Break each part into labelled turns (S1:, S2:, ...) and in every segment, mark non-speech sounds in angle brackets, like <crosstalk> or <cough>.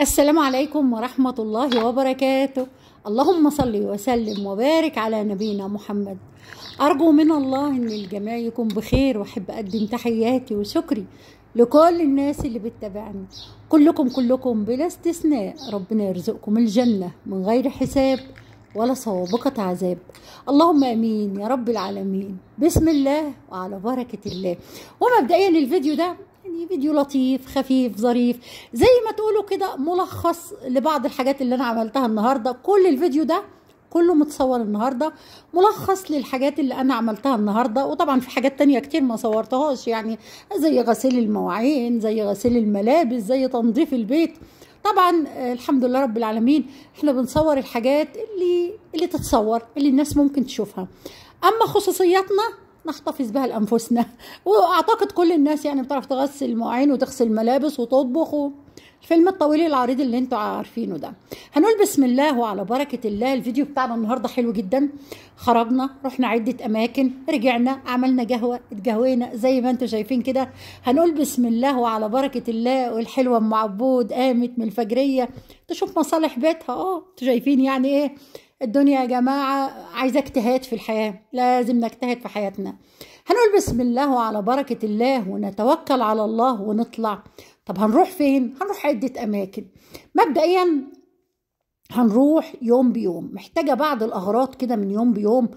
S1: السلام عليكم ورحمة الله وبركاته اللهم صل وسلم وبارك على نبينا محمد أرجو من الله أن الجميع يكون بخير وأحب أقدم تحياتي وشكري لكل الناس اللي بتتابعني كلكم كلكم بلا استثناء ربنا يرزقكم الجنة من غير حساب ولا سوابقة عذاب اللهم أمين يا رب العالمين بسم الله وعلى بركة الله ومبدئيا الفيديو ده يعني فيديو لطيف خفيف ظريف زي ما تقولوا كده ملخص لبعض الحاجات اللي انا عملتها النهارده كل الفيديو ده كله متصور النهارده ملخص للحاجات اللي انا عملتها النهارده وطبعا في حاجات تانية كتير ما صورتهاش يعني زي غسيل المواعين زي غسيل الملابس زي تنظيف البيت طبعا الحمد لله رب العالمين احنا بنصور الحاجات اللي اللي تتصور اللي الناس ممكن تشوفها اما خصوصياتنا نحتفظ بها لانفسنا <laughs> واعتقد كل الناس يعني بتعرف تغسل مواعين وتغسل ملابس وتطبخ و... الفيلم الطويل العريض اللي انتوا عارفينه ده هنقول بسم الله وعلى بركه الله الفيديو بتاعنا النهارده حلو جدا خرجنا رحنا عده اماكن رجعنا عملنا قهوه اتقهوينا زي ما انتوا شايفين كده هنقول بسم الله وعلى بركه الله والحلوه ام عبود قامت من الفجريه تشوف مصالح بيتها اه انتوا شايفين يعني ايه الدنيا يا جماعة عايزة اجتهاد في الحياة لازم نجتهد في حياتنا هنقول بسم الله وعلى بركة الله ونتوكل على الله ونطلع طب هنروح فين؟ هنروح عدة أماكن مبدئيا هنروح يوم بيوم محتاجة بعض الأغراض كده من يوم بيوم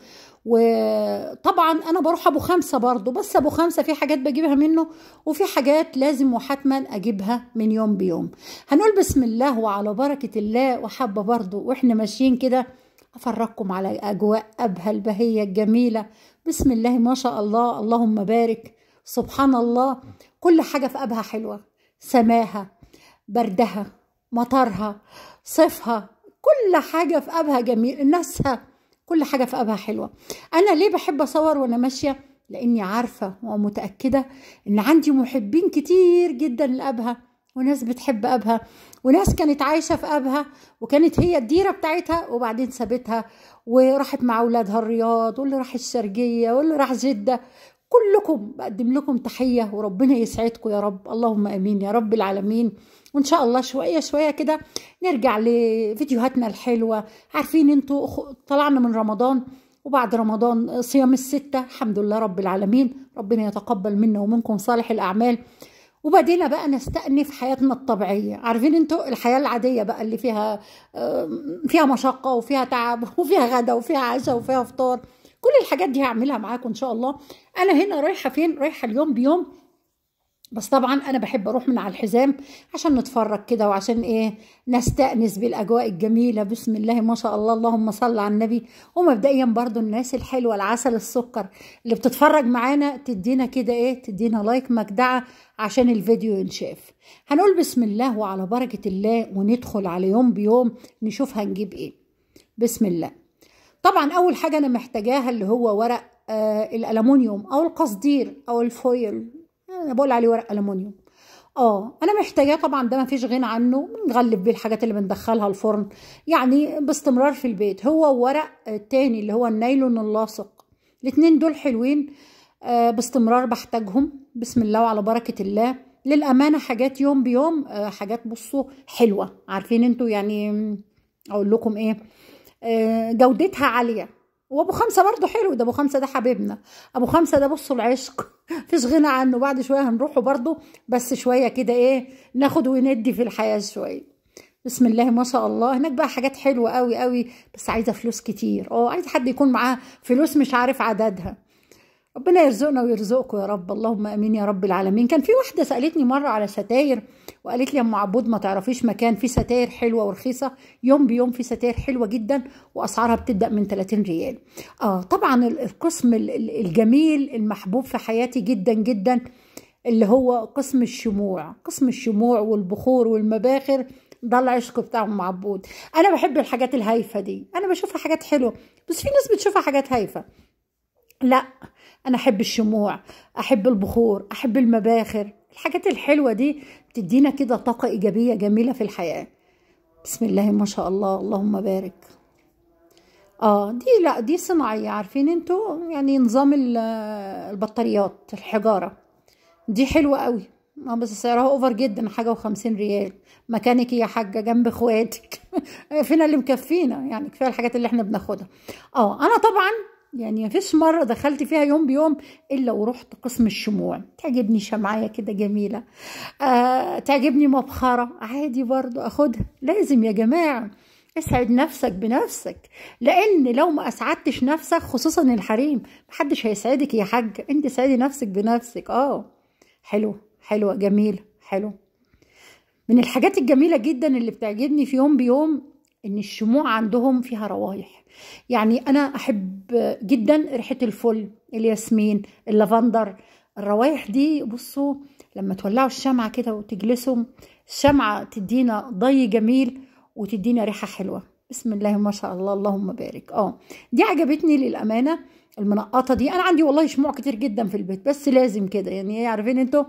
S1: وطبعا أنا بروح أبو خمسة برضو بس أبو خمسة في حاجات بجيبها منه وفي حاجات لازم وحتما أجيبها من يوم بيوم هنقول بسم الله وعلى بركة الله وحابة برضو وإحنا ماشيين كده أفرجكم على أجواء أبها البهية الجميلة بسم الله ما شاء الله اللهم بارك سبحان الله كل حاجة في أبها حلوة سماها بردها مطرها صيفها كل حاجة في أبها جميل ناسها كل حاجة في أبها حلوة أنا ليه بحب أصور وأنا ماشية لأني عارفة ومتأكدة إن عندي محبين كتير جدا لأبها وناس بتحب أبها وناس كانت عايشة في أبها وكانت هي الديرة بتاعتها وبعدين سابتها وراحت مع أولادها الرياض واللي راح الشرقية واللي راح جدة كلكم بقدم لكم تحية وربنا يسعدكم يا رب اللهم أمين يا رب العالمين وإن شاء الله شوية شوية كده نرجع لفيديوهاتنا الحلوة عارفين انتوا طلعنا من رمضان وبعد رمضان صيام الستة الحمد لله رب العالمين ربنا يتقبل منا ومنكم صالح الأعمال وبعدين بقى نستأنف حياتنا الطبيعية عارفين انتوا الحياة العادية بقى اللي فيها فيها مشقة وفيها تعب <laughs> وفيها غدا وفيها عشاء وفيها فطار كل الحاجات دي هعملها معاكم ان شاء الله انا هنا رايحة فين رايحة اليوم بيوم بس طبعا انا بحب اروح من على الحزام عشان نتفرج كده وعشان ايه نستأنس بالاجواء الجميلة بسم الله ما شاء الله اللهم صل على النبي ومبدئيا برضو الناس الحلوة العسل السكر اللي بتتفرج معانا تدينا كده ايه تدينا لايك مجدعة عشان الفيديو ينشاف هنقول بسم الله وعلى بركة الله وندخل على يوم بيوم نشوف هنجيب ايه بسم الله طبعا اول حاجة انا محتاجاها اللي هو ورق آه الالومنيوم او القصدير او الفويل انا بقول عليه ورق المونيوم اه انا محتاجاه طبعا ده ما فيش غنى عنه بنغلف بيه الحاجات اللي بندخلها الفرن يعني باستمرار في البيت هو ورق تاني اللي هو النايلون اللاصق الاتنين دول حلوين آه باستمرار بحتاجهم بسم الله وعلى بركه الله للامانه حاجات يوم بيوم آه حاجات بصوا حلوه عارفين انتوا يعني اقول لكم ايه آه جودتها عاليه وابو خمسه برضو حلو ده ابو خمسه ده حبيبنا ابو خمسه ده بصوا العشق مفيش غنى عنه بعد شويه هنروحه برضو بس شويه كده ايه ناخد وندي في الحياه شويه بسم الله ما شاء الله هناك بقى حاجات حلوه قوي قوي بس عايزه فلوس كتير اه عايز حد يكون معاه فلوس مش عارف عددها ربنا يرزقنا ويرزقكم يا رب اللهم امين يا رب العالمين كان في واحده سالتني مره على ستاير وقالت لي ام عبود ما تعرفيش مكان فيه ستاير حلوه ورخيصه يوم بيوم في ستاير حلوه جدا واسعارها بتبدا من 30 ريال اه طبعا القسم الجميل المحبوب في حياتي جدا جدا اللي هو قسم الشموع قسم الشموع والبخور والمباخر ده العشق بتاع ام عبود انا بحب الحاجات الهايفه دي انا بشوفها حاجات حلوه بس في ناس بتشوفها حاجات هايفه لا انا احب الشموع احب البخور احب المباخر الحاجات الحلوة دي بتدينا كده طاقة إيجابية جميلة في الحياة بسم الله ما شاء الله اللهم بارك اه دي لا دي صناعية عارفين انتوا يعني نظام البطاريات الحجارة دي حلوة قوي اه بس سعرها اوفر جدا حاجة وخمسين ريال مكانك يا حاجة جنب اخواتك <laughs> فينا اللي مكفينا يعني كفاية الحاجات اللي احنا بناخدها اه انا طبعا يعني مفيش مرة دخلت فيها يوم بيوم إلا ورحت قسم الشموع تعجبني شمعية كده جميلة آه تعجبني مبخرة عادي برضو أخدها لازم يا جماعة اسعد نفسك بنفسك لان لو ما اسعدتش نفسك خصوصا الحريم محدش هيسعدك يا حاجة انت سعدي نفسك بنفسك اه حلو حلوه جميله حلو من الحاجات الجميله جدا اللي بتعجبني في يوم بيوم ان الشموع عندهم فيها روايح يعني انا احب جدا ريحه الفل الياسمين اللافندر الروايح دي بصوا لما تولعوا الشمعة كده وتجلسوا الشمعة تدينا ضي جميل وتدينا ريحة حلوة بسم الله ما شاء الله اللهم بارك اه دي عجبتني للأمانة المنقطة دي أنا عندي والله شموع كتير جدا في البيت بس لازم كده يعني إيه، عارفين انتوا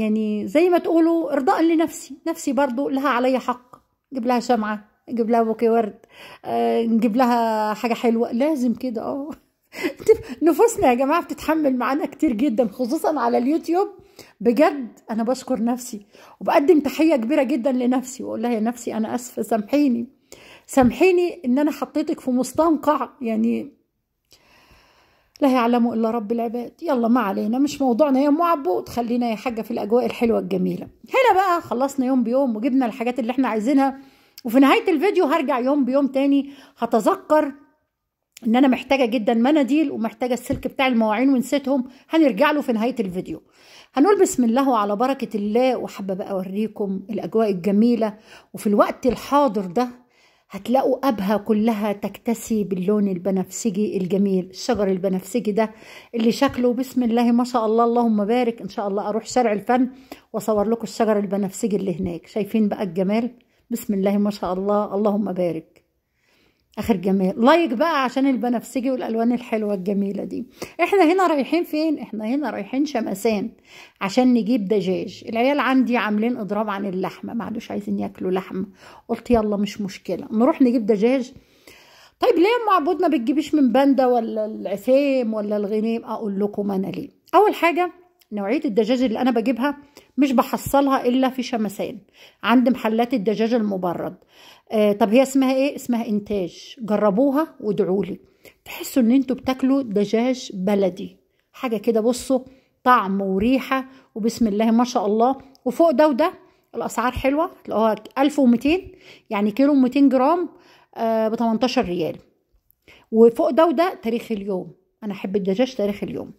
S1: يعني زي ما تقولوا إرضاء لنفسي نفسي برضو لها عليا حق نجيب لها شمعه نجيب لها بوكي ورد آه، نجيب لها حاجه حلوه لازم كده اه <laughs> نفوسنا يا جماعه بتتحمل معانا كتير جدا خصوصا على اليوتيوب بجد انا بشكر نفسي وبقدم تحيه كبيره جدا لنفسي واقول لها يا نفسي انا اسفه سامحيني سامحيني ان انا حطيتك في مستنقع يعني لا يعلم إلا رب العباد يلا ما علينا مش موضوعنا يا ام عبود خلينا يا حاجة في الأجواء الحلوة الجميلة هنا بقى خلصنا يوم بيوم وجبنا الحاجات اللي احنا عايزينها وفي نهاية الفيديو هرجع يوم بيوم تاني هتذكر ان انا محتاجه جدا مناديل ومحتاجه السلك بتاع المواعين ونسيتهم هنرجع له في نهايه الفيديو هنقول بسم الله وعلى بركه الله وحابه بقى اوريكم الاجواء الجميله وفي الوقت الحاضر ده هتلاقوا أبها كلها تكتسي باللون البنفسجي الجميل الشجر البنفسجي ده اللي شكله بسم الله ما شاء الله اللهم بارك إن شاء الله أروح شارع الفن وأصور لكم الشجر البنفسجي اللي هناك شايفين بقى الجمال بسم الله ما شاء الله اللهم بارك اخر جمال لايك بقى عشان البنفسجي والالوان الحلوه الجميله دي احنا هنا رايحين فين احنا هنا رايحين شمسان عشان نجيب دجاج العيال عندي عاملين اضراب عن اللحمه ما عادوش عايزين ياكلوا لحمه قلت يلا مش مشكله نروح نجيب دجاج طيب ليه ام عبود ما بتجيبيش من باندا ولا العفيم ولا الغنيم اقول لكم انا ليه اول حاجه نوعيه الدجاج اللي انا بجيبها مش بحصلها الا في شمسان عند محلات الدجاج المبرد آه طب هي اسمها ايه اسمها انتاج جربوها وادعوا لي تحسوا ان انتوا بتاكلوا دجاج بلدي حاجه كده بصوا طعم وريحه وبسم الله ما شاء الله وفوق ده وده الاسعار حلوه تلاقوها 1200 يعني كيلو 200 جرام آه ب 18 ريال وفوق ده وده تاريخ اليوم انا احب الدجاج تاريخ اليوم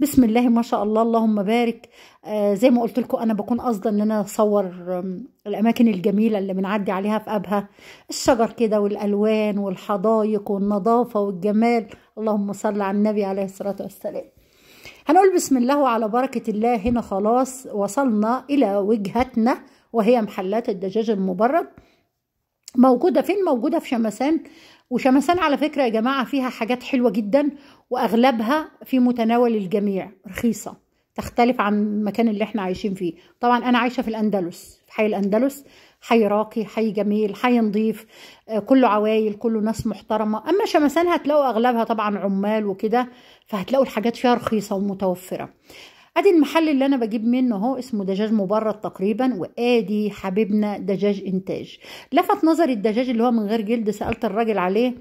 S1: بسم الله ما شاء الله اللهم بارك آه زي ما قلت لكم انا بكون قصده ان انا اصور الاماكن الجميله اللي بنعدي عليها في ابها الشجر كده والالوان والحدائق والنظافه والجمال اللهم صل على النبي عليه الصلاه والسلام هنقول بسم الله وعلى بركه الله هنا خلاص وصلنا الى وجهتنا وهي محلات الدجاج المبرد موجودة فين؟ موجودة في شمسان وشمسان على فكرة يا جماعة فيها حاجات حلوة جدا واغلبها في متناول الجميع رخيصه تختلف عن المكان اللي احنا عايشين فيه طبعا انا عايشه في الاندلس في حي الاندلس حي راقي حي جميل حي نظيف آه، كله عوايل كله ناس محترمه اما شمسان هتلاقوا اغلبها طبعا عمال وكده فهتلاقوا الحاجات فيها رخيصه ومتوفره ادي المحل اللي انا بجيب منه اهو اسمه دجاج مبرد تقريبا وادي حبيبنا دجاج انتاج لفت نظري الدجاج اللي هو من غير جلد سالت الراجل عليه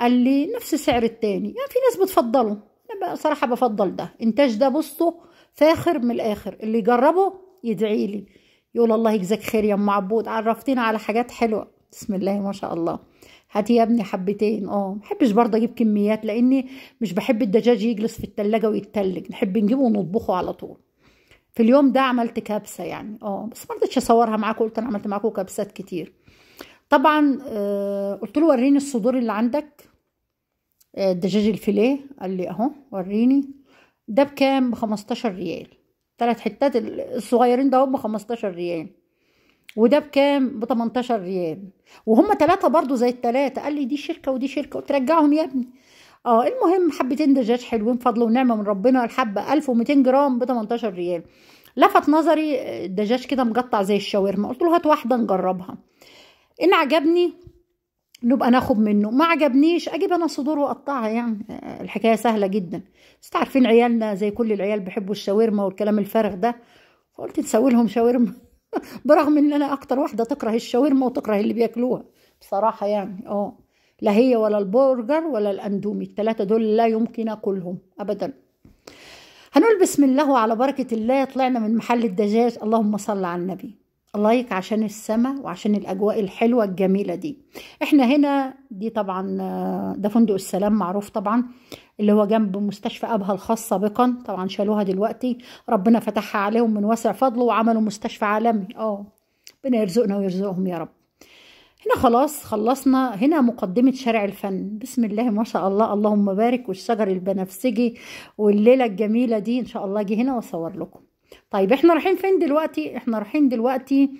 S1: قال لي نفس سعر التاني يعني في ناس بتفضله انا صراحه بفضل ده انتاج ده بصه فاخر من الاخر اللي يجربه يدعي لي يقول الله يجزاك خير يا ام عبود عرفتينا على حاجات حلوه بسم الله ما شاء الله هاتي يا ابني حبتين اه ما بحبش برضه اجيب كميات لاني مش بحب الدجاج يجلس في التلاجة ويتلج نحب نجيبه ونطبخه على طول في اليوم ده عملت كبسه يعني اه بس ما رضيتش اصورها معاكم قلت انا عملت معاكم كبسات كتير طبعا آه قلت له وريني الصدور اللي عندك آه، دجاج الفيليه قال لي اهو وريني ده بكام بخمستاشر ريال تلات حتات الصغيرين ده بخمستاشر ريال وده بكام بتمنتاشر ريال وهم تلاتة برضو زي التلاتة قال لي دي شركة ودي شركة قلت رجعهم يا ابني اه المهم حبتين دجاج حلوين فضل ونعمة من ربنا الحبة ألف ومتين جرام بتمنتاشر ريال لفت نظري الدجاج آه، كده مقطع زي الشاورما قلت له هات واحدة نجربها ان عجبني نبقى ناخد منه ما عجبنيش اجيب انا صدور واقطعها يعني الحكايه سهله جدا بس عارفين عيالنا زي كل العيال بيحبوا الشاورما والكلام الفارغ ده فقلت تسوي لهم شاورما <laughs> برغم ان انا اكتر واحده تكره الشاورما وتكره اللي بياكلوها بصراحه يعني اه لا هي ولا البرجر ولا الاندومي الثلاثه دول لا يمكن اكلهم ابدا هنقول بسم الله وعلى بركه الله طلعنا من محل الدجاج اللهم صل على النبي لايك عشان السما وعشان الاجواء الحلوه الجميله دي احنا هنا دي طبعا آه، ده فندق السلام معروف طبعا اللي هو جنب مستشفى ابها الخاص سابقا طبعا شالوها دلوقتي ربنا فتحها عليهم من واسع فضله وعملوا مستشفى عالمي اه ربنا يرزقنا ويرزقهم يا رب هنا خلاص خلصنا هنا مقدمة شارع الفن بسم الله ما شاء الله اللهم بارك والشجر البنفسجي والليلة الجميلة دي إن شاء الله أجي هنا وأصور لكم طيب احنا رايحين فين دلوقتي احنا رايحين دلوقتي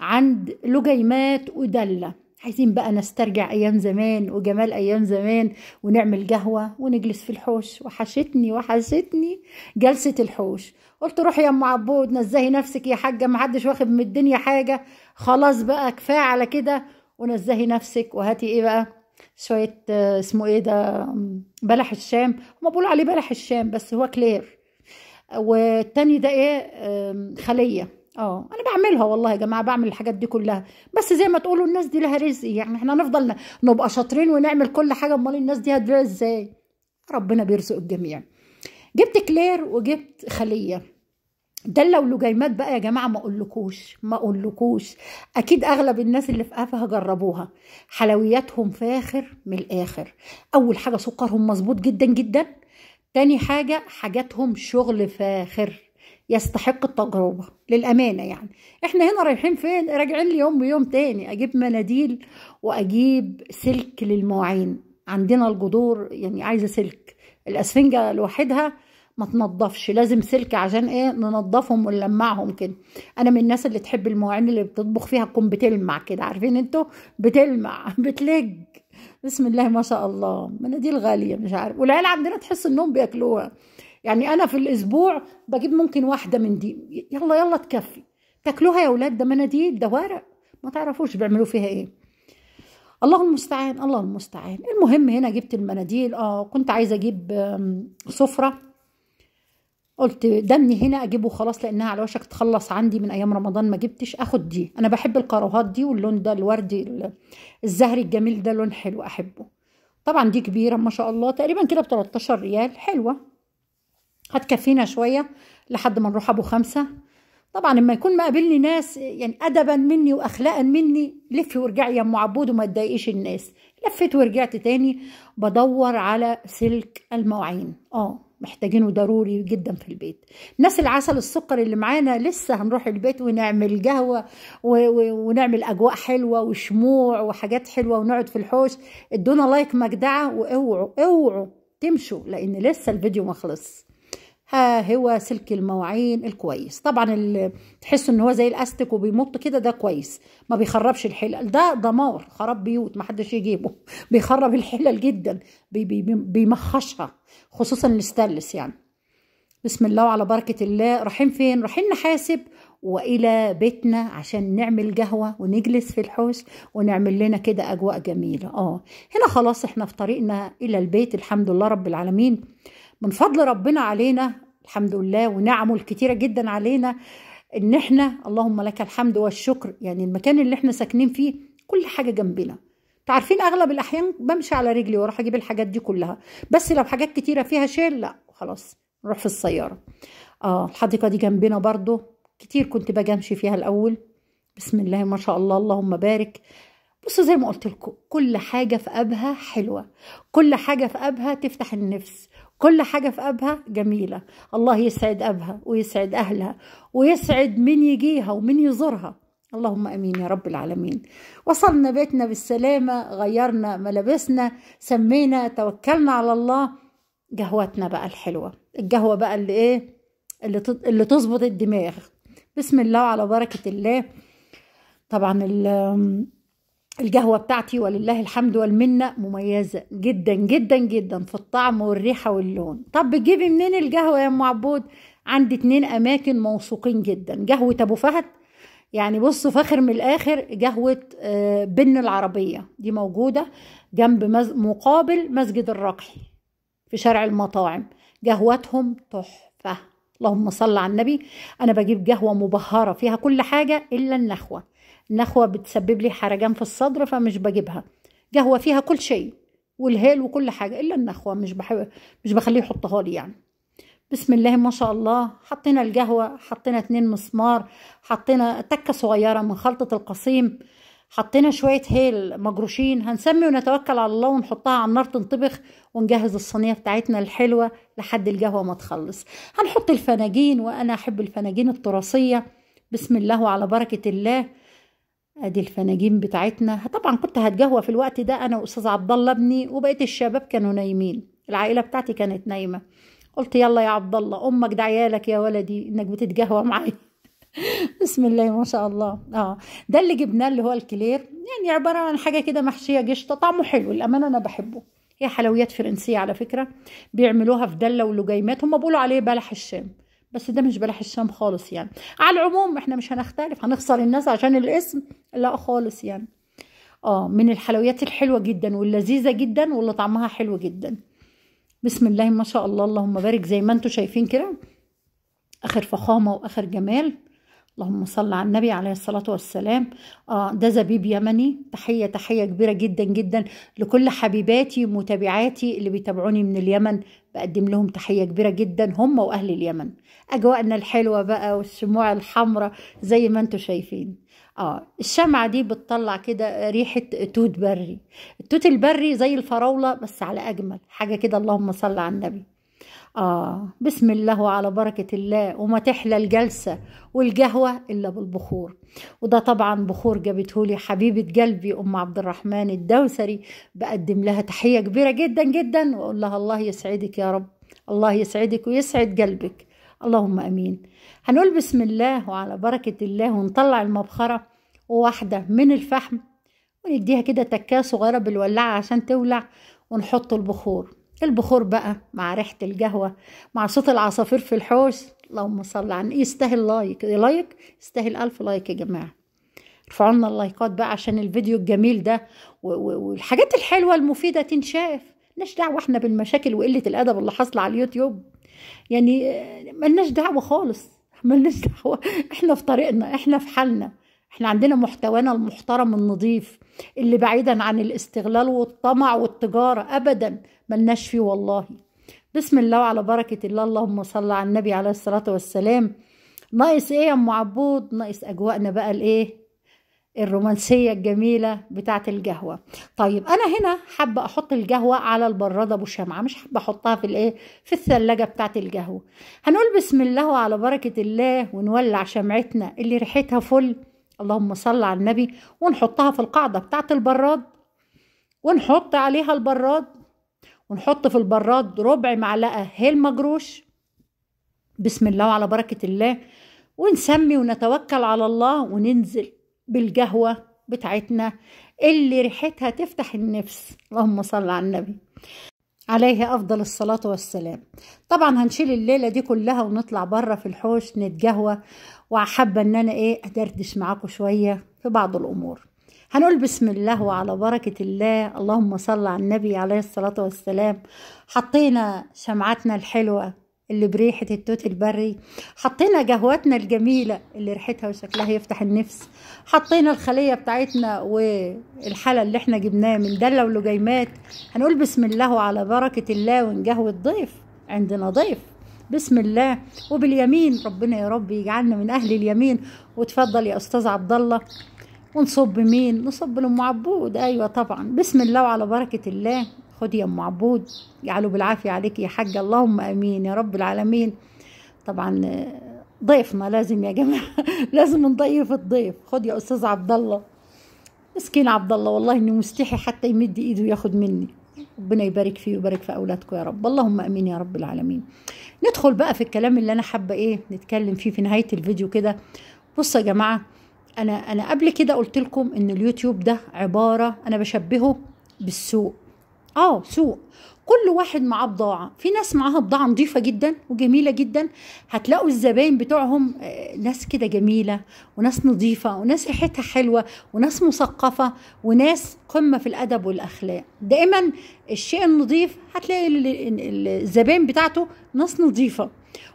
S1: عند لجيمات ودله عايزين بقى نسترجع ايام زمان وجمال ايام زمان ونعمل قهوه ونجلس في الحوش وحشتني وحشتني جلسه الحوش قلت روحي يا ام عبود نزهي نفسك يا حاجه محدش واخد من الدنيا حاجه خلاص بقى كفايه على كده ونزهي نفسك وهاتي ايه بقى شويه آه، اسمه ايه ده بلح الشام هما بقولوا عليه بلح الشام بس هو كلير والتاني ده ايه خليه اه انا بعملها والله يا جماعه بعمل الحاجات دي كلها بس زي ما تقولوا الناس دي لها رزق يعني احنا هنفضل نبقى شاطرين ونعمل كل حاجه امال الناس دي هتبيع ازاي ربنا بيرزق الجميع جبت كلير وجبت خليه ده لجيمات بقى يا جماعه ما اقولكوش ما اقولكوش اكيد اغلب الناس اللي في قفا جربوها حلوياتهم فاخر من الاخر اول حاجه سكرهم مظبوط جدا جدا تاني حاجة حاجاتهم شغل فاخر يستحق التجربة للأمانة يعني احنا هنا رايحين فين راجعين لي يوم بيوم تاني أجيب مناديل وأجيب سلك للمواعين عندنا الجذور يعني عايزة سلك الأسفنجة لوحدها ما تنضفش لازم سلك عشان ايه ننضفهم ونلمعهم كده انا من الناس اللي تحب المواعين اللي بتطبخ فيها تكون بتلمع كده عارفين انتوا بتلمع <laughs> بتلج بسم الله ما شاء الله مناديل غاليه مش عارف والعيال عندنا تحس انهم بياكلوها يعني انا في الاسبوع بجيب ممكن واحده من دي يلا يلا تكفي تاكلوها يا اولاد ده مناديل ده ورق ما تعرفوش بيعملوا فيها ايه الله المستعان الله المستعان المهم هنا جبت المناديل اه كنت عايزه اجيب سفره قلت دمني هنا اجيبه خلاص لانها على وشك تخلص عندي من ايام رمضان ما جبتش اخد دي انا بحب القاروهات دي واللون ده الوردي الزهري الجميل ده لون حلو احبه طبعا دي كبيره ما شاء الله تقريبا كده ب 13 ريال حلوه هتكفينا شويه لحد ما نروح ابو خمسه طبعا لما يكون مقابلني ناس يعني ادبا مني واخلاقا مني لفي وارجعي يا ام عبود وما تضايقيش الناس لفيت ورجعت تاني بدور على سلك المواعين اه محتاجينه ضروري جدا في البيت ناس العسل السكر اللي معانا لسه هنروح البيت ونعمل قهوة ونعمل أجواء حلوة وشموع وحاجات حلوة ونقعد في الحوش ادونا لايك مجدعة واوعوا اوعوا تمشوا لأن لسه الفيديو ما خلصش ها هو سلك المواعين الكويس طبعا تحس ان هو زي الاستك وبيمط كده ده كويس ما بيخربش الحلل ده دمار خراب بيوت ما حدش يجيبه <laughs> بيخرب الحلل جدا بي بي بيمخشها خصوصا الاستانلس يعني بسم الله وعلى بركة الله رايحين فين رايحين نحاسب وإلى بيتنا عشان نعمل قهوة ونجلس في الحوش ونعمل لنا كده أجواء جميلة آه هنا خلاص إحنا في طريقنا إلى البيت الحمد لله رب العالمين من فضل ربنا علينا الحمد لله ونعمه الكتيرة جدا علينا ان احنا اللهم لك الحمد والشكر يعني المكان اللي احنا ساكنين فيه كل حاجة جنبنا عارفين اغلب الاحيان بمشي على رجلي واروح اجيب الحاجات دي كلها بس لو حاجات كتيرة فيها شيل لا خلاص نروح في السيارة اه الحديقة دي جنبنا برضو كتير كنت باجي امشي فيها الاول بسم الله ما شاء الله اللهم بارك بصوا زي ما قلت لكم كل حاجه في ابها حلوه كل حاجه في ابها تفتح النفس كل حاجة في أبها جميلة الله يسعد أبها ويسعد أهلها ويسعد من يجيها ومن يزورها اللهم امين يا رب العالمين وصلنا بيتنا بالسلامه غيرنا ملابسنا سمينا توكلنا على الله قهوتنا بقى الحلوه القهوة بقى اللي ايه اللي اللي تظبط الدماغ بسم الله على بركه الله طبعا القهوة بتاعتي ولله الحمد والمنة مميزة جدا جدا جدا في الطعم والريحة واللون طب بتجيبي منين القهوة يا أم عبود عندي اتنين أماكن موثوقين جدا قهوة أبو فهد يعني بصوا فاخر من الآخر قهوة آه، بن العربية دي موجودة جنب مقابل مسجد الرقحي في شارع المطاعم قهوتهم تحفة اللهم صل على النبي أنا بجيب قهوة مبهرة فيها كل حاجة إلا النخوة نخوه بتسبب لي حرجان في الصدر فمش بجيبها قهوة فيها كل شيء والهيل وكل حاجة إلا النخوة مش بحب مش بخليه يحطها لي يعني بسم الله ما شاء الله حطينا القهوة حطينا اتنين مسمار حطينا تكة صغيرة من خلطة القصيم حطينا شوية هيل مجروشين هنسمي ونتوكل على الله ونحطها على النار تنطبخ ونجهز الصينية بتاعتنا الحلوة لحد القهوة ما تخلص هنحط الفناجين وأنا أحب الفناجين التراثية بسم الله وعلى بركة الله ادي الفناجين بتاعتنا طبعا كنت هتجهوى في الوقت ده انا واستاذ عبد الله ابني وبقيه الشباب كانوا نايمين العائله بتاعتي كانت نايمه قلت يلا يا عبد الله امك لك يا ولدي انك بتتجهوى معايا <laughs> بسم الله ما شاء الله اه ده اللي جبناه اللي هو الكلير يعني عباره عن حاجه كده محشيه قشطه طعمه حلو الامانه انا بحبه هي حلويات فرنسيه على فكره بيعملوها في دله ولجيمات هم بيقولوا عليه بلح الشام بس ده مش بلح الشام خالص يعني على العموم احنا مش هنختلف هنخسر الناس عشان الاسم لا خالص يعني اه من الحلويات الحلوه جدا واللذيذه جدا واللي طعمها حلو جدا بسم الله ما شاء الله اللهم بارك زي ما انتم شايفين كده اخر فخامه واخر جمال اللهم صل على النبي عليه الصلاة والسلام آه ده زبيب يمني تحية تحية كبيرة جدا جدا لكل حبيباتي ومتابعاتي اللي بيتابعوني من اليمن بقدم لهم تحية كبيرة جدا هم وأهل اليمن أجواءنا الحلوة بقى والشموع الحمراء زي ما انتوا شايفين اه الشمعة دي بتطلع كده ريحة توت بري التوت البري زي الفراولة بس على أجمل حاجة كده اللهم صل على النبي آه بسم الله وعلى بركة الله وما تحلى الجلسة والقهوة إلا بالبخور وده طبعا بخور جابته لي حبيبة قلبي أم عبد الرحمن الدوسري بقدم لها تحية كبيرة جدا جدا وأقول لها الله يسعدك يا رب الله يسعدك ويسعد قلبك اللهم أمين هنقول بسم الله وعلى بركة الله ونطلع المبخرة وواحدة من الفحم ونديها كده تكاية صغيرة بالولاعة عشان تولع ونحط البخور البخور بقى مع ريحة القهوة مع صوت العصافير في الحوش اللهم صل على يستاهل لايك لايك يستاهل ألف لايك يا جماعة ارفعوا لنا اللايكات بقى عشان الفيديو الجميل ده والحاجات الحلوة المفيدة تنشاف ملناش دعوة احنا بالمشاكل وقلة الأدب اللي حاصلة على اليوتيوب يعني ملناش دعوة خالص ملناش دعوة احنا في طريقنا احنا في حالنا احنا عندنا محتوانا المحترم النظيف اللي بعيدا عن الاستغلال والطمع والتجارة أبدا ملناش فيه والله بسم الله وعلى بركة الله اللهم صل على النبي عليه الصلاة والسلام ناقص ايه يا ام عبود ناقص اجواءنا بقى الايه الرومانسية الجميلة بتاعة القهوة طيب أنا هنا حابة أحط القهوة على البرادة أبو شمعة مش حابة أحطها في الإيه في الثلاجة بتاعة القهوة هنقول بسم الله وعلى بركة الله ونولع شمعتنا اللي ريحتها فل اللهم صل على النبي ونحطها في القاعدة بتاعة البراد ونحط عليها البراد ونحط في البراد ربع معلقة هيل مجروش بسم الله وعلى بركة الله ونسمي ونتوكل على الله وننزل بالقهوة بتاعتنا اللي ريحتها تفتح النفس اللهم صل على النبي عليه أفضل الصلاة والسلام طبعا هنشيل الليلة دي كلها ونطلع بره في الحوش نتقهوى وحابة ان انا ايه ادردش معاكم شوية في بعض الامور هنقول بسم الله وعلى بركة الله اللهم صل على النبي عليه الصلاة والسلام حطينا شمعتنا الحلوة اللي بريحة التوت البري حطينا قهوتنا الجميلة اللي ريحتها وشكلها يفتح النفس حطينا الخلية بتاعتنا والحلى اللي احنا جبناه من دلة ولجيمات هنقول بسم الله وعلى بركة الله ونجهو الضيف عندنا ضيف بسم الله وباليمين ربنا يا رب يجعلنا من اهل اليمين وتفضل يا استاذ عبد الله ونصب مين نصب لام عبود ايوه طبعا بسم الله وعلى بركه الله خدي يا ام عبود يعلو بالعافيه عليك يا حاجه اللهم امين يا رب العالمين طبعا ضيفنا لازم يا جماعه <laughs> لازم نضيف الضيف خد يا استاذ عبد الله مسكين عبد الله والله انه مستحي حتى يمد ايده وياخد مني ربنا يبارك فيه ويبارك في اولادكم يا رب اللهم امين يا رب العالمين ندخل بقى في الكلام اللي انا حابه ايه نتكلم فيه في نهايه الفيديو كده بصوا يا جماعه انا انا قبل كده قلت لكم ان اليوتيوب ده عباره انا بشبهه بالسوق اه سوق كل واحد معاه بضاعة في ناس معاها بضاعة نظيفة جدا وجميلة جدا هتلاقوا الزباين بتوعهم آه، ناس كده جميلة وناس نظيفة وناس ريحتها حلوة وناس مثقفة وناس قمة في الأدب والأخلاق دائما الشيء النظيف هتلاقي الزباين بتاعته ناس نظيفة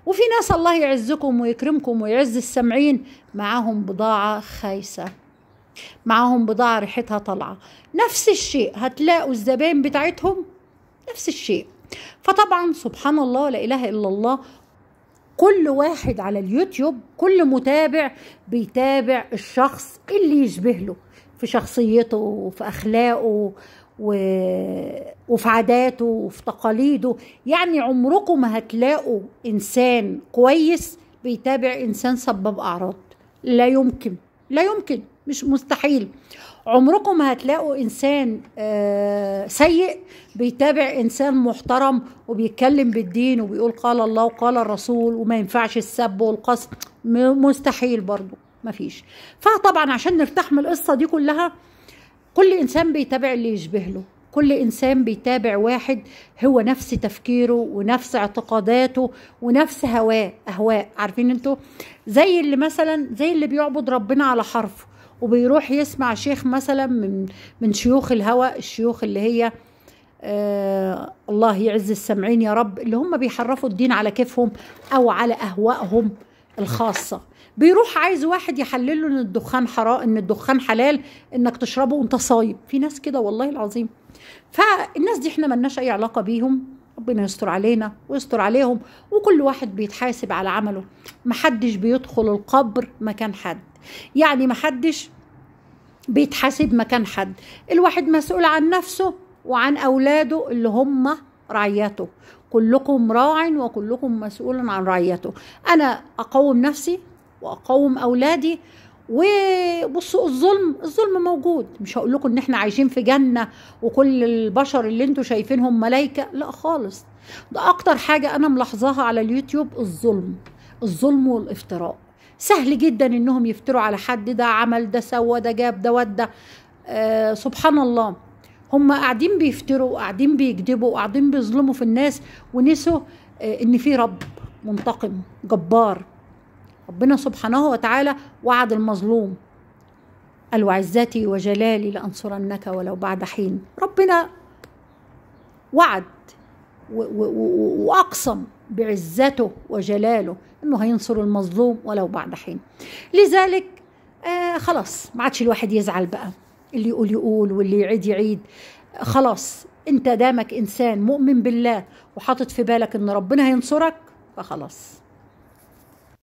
S1: وفي ناس الله يعزكم ويكرمكم ويعز السامعين معاهم بضاعة خايسة معاهم بضاعة ريحتها طالعة نفس الشيء هتلاقوا الزبائن بتاعتهم نفس الشيء فطبعا سبحان الله لا إله إلا الله كل واحد على اليوتيوب كل متابع بيتابع الشخص اللي يشبه له في شخصيته وفي أخلاقه و... وفي عاداته وفي تقاليده يعني عمركم ما هتلاقوا إنسان كويس بيتابع إنسان سبب أعراض لا يمكن لا يمكن مش مستحيل عمركم ما هتلاقوا انسان آه، سيء بيتابع انسان محترم وبيتكلم بالدين وبيقول قال الله وقال الرسول وما ينفعش السب والقصد مستحيل برضو مفيش فطبعا عشان نرتاح من القصه دي كلها كل انسان بيتابع اللي يشبه له كل انسان بيتابع واحد هو نفس تفكيره ونفس اعتقاداته ونفس هواه اهواء عارفين انتوا زي اللي مثلا زي اللي بيعبد ربنا على حرفه وبيروح يسمع شيخ مثلا من من شيوخ الهوى الشيوخ اللي هي آه الله يعز السامعين يا رب اللي هم بيحرفوا الدين على كيفهم او على اهوائهم الخاصه بيروح عايز واحد يحلل له ان الدخان حرام ان الدخان حلال انك تشربه وانت صايم في ناس كده والله العظيم فالناس دي احنا ملناش اي علاقه بيهم ربنا يستر علينا ويستر عليهم وكل واحد بيتحاسب على عمله محدش بيدخل القبر مكان حد يعني محدش بيتحاسب مكان حد الواحد مسؤول عن نفسه وعن أولاده اللي هم رعيته كلكم راع وكلكم مسؤول عن رعيته أنا أقوم نفسي وأقوم أولادي وبصوا الظلم الظلم موجود مش هقول لكم ان احنا عايشين في جنه وكل البشر اللي انتم شايفينهم ملائكه لا خالص ده اكتر حاجه انا ملاحظاها على اليوتيوب الظلم الظلم والافتراء سهل جدا انهم يفتروا على حد ده عمل ده سوى ده جاب ده ودى آه سبحان الله هم قاعدين بيفتروا وقاعدين بيكذبوا وقاعدين بيظلموا في الناس ونسوا آه ان في رب منتقم جبار ربنا سبحانه وتعالى وعد المظلوم قال وعزتي وجلالي لأنصرنك ولو بعد حين ربنا وعد وأقسم بعزته وجلاله انه هينصروا المظلوم ولو بعد حين لذلك آه خلاص ما عادش الواحد يزعل بقى اللي يقول يقول واللي يعيد يعيد خلاص انت دامك انسان مؤمن بالله وحاطط في بالك ان ربنا هينصرك فخلاص